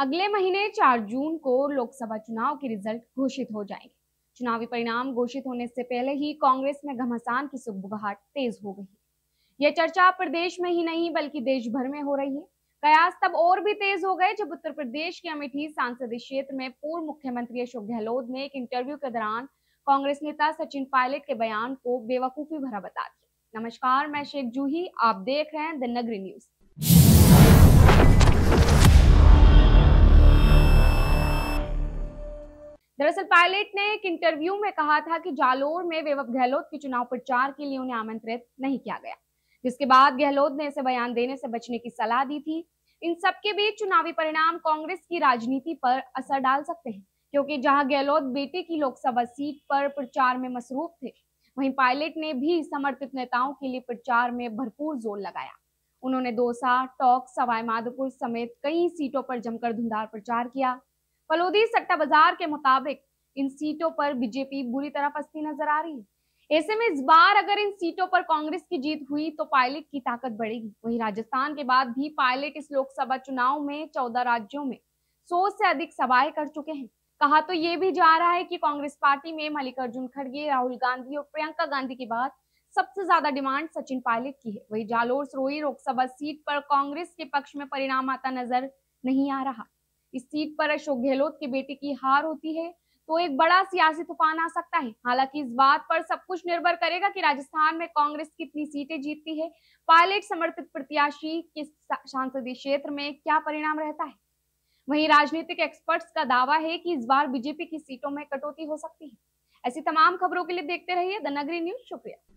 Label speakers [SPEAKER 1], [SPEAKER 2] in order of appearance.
[SPEAKER 1] अगले महीने चार जून को लोकसभा चुनाव के रिजल्ट घोषित हो जाएंगे चुनावी परिणाम घोषित होने से पहले ही कांग्रेस में घमासान की सुगबुगाहट तेज हो गई यह चर्चा प्रदेश में ही नहीं बल्कि देश भर में हो रही है कयास तब और भी तेज हो गए जब उत्तर प्रदेश के अमेठी सांसदीय क्षेत्र में पूर्व मुख्यमंत्री अशोक गहलोत ने एक इंटरव्यू के दौरान कांग्रेस नेता सचिन पायलट के बयान को बेवकूफी भरा बता दिया नमस्कार मैं शेख जूही आप देख रहे हैं द नगरी न्यूज़ दरअसल पायलट ने एक इंटरव्यू में कहा था कि जालोर में वेवब गहलोत के चुनाव प्रचार के लिए उन्हें आमंत्रित नहीं किया गया जिसके बाद गहलोत ने इसे बयान देने से बचने की सलाह दी थी इन सबके बीच चुनावी परिणाम कांग्रेस की राजनीति पर असर डाल सकते हैं क्योंकि जहां गहलोत बेटे की लोकसभा सीट पर प्रचार में मसरूफ थे वहीं पायलट ने भी समर्पित नेताओं के लिए प्रचार में भरपूर जोर लगाया उन्होंने दोसा टोंक सवाई माधोपुर समेत कई सीटों पर जमकर धुंधार प्रचार किया फलोदी सट्टा बाजार के मुताबिक इन सीटों पर बीजेपी बुरी तरह फंसती नजर आ रही है ऐसे में इस बार अगर इन सीटों पर कांग्रेस की जीत हुई तो पायलट की ताकत बढ़ेगी वहीं राजस्थान के बाद भी पायलट इस लोकसभा चुनाव में चौदह राज्यों में सौ से अधिक सभाएं कर चुके हैं कहा तो ये भी जा रहा है कि कांग्रेस पार्टी में मल्लिकार्जुन खड़गे राहुल गांधी और प्रियंका गांधी के बाद सबसे ज्यादा डिमांड सचिन पायलट की है वही जालोर सरोही लोकसभा सीट पर कांग्रेस के पक्ष में परिणाम आता नजर नहीं आ रहा इस सीट पर अशोक गहलोत के बेटे की हार होती है तो एक बड़ा सियासी तूफान आ सकता है हालांकि इस बात पर सब कुछ निर्भर करेगा कि राजस्थान में कांग्रेस कितनी सीटें जीतती है पायलट समर्थित प्रत्याशी के संसदीय क्षेत्र में क्या परिणाम रहता है वहीं राजनीतिक एक्सपर्ट्स का दावा है कि इस बार बीजेपी की सीटों में कटौती हो सकती है ऐसी तमाम खबरों के लिए देखते रहिए द नगरी न्यूज शुक्रिया